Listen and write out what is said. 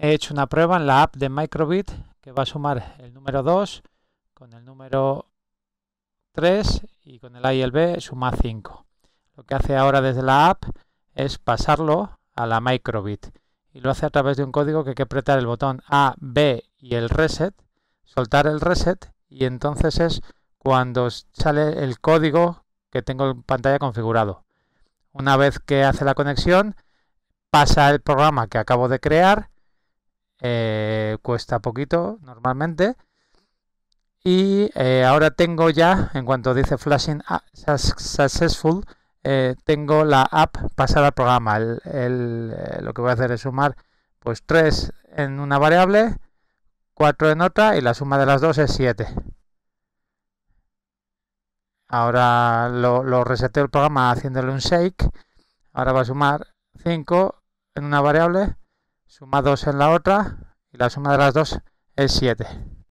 He hecho una prueba en la app de Microbit que va a sumar el número 2 con el número 3 y con el A y el B suma 5. Lo que hace ahora desde la app es pasarlo a la microbit y lo hace a través de un código que hay que apretar el botón A, B y el reset, soltar el reset y entonces es cuando sale el código que tengo en pantalla configurado. Una vez que hace la conexión, pasa el programa que acabo de crear eh, cuesta poquito normalmente. Y eh, ahora tengo ya, en cuanto dice flashing successful, eh, tengo la app pasada al programa. lo que voy a hacer es sumar pues 3 en una variable, 4 en otra y la suma de las dos es 7. Ahora lo, lo reseteo el programa haciéndole un shake. Ahora va a sumar 5 en una variable, suma 2 en la otra y la suma de las dos es 7.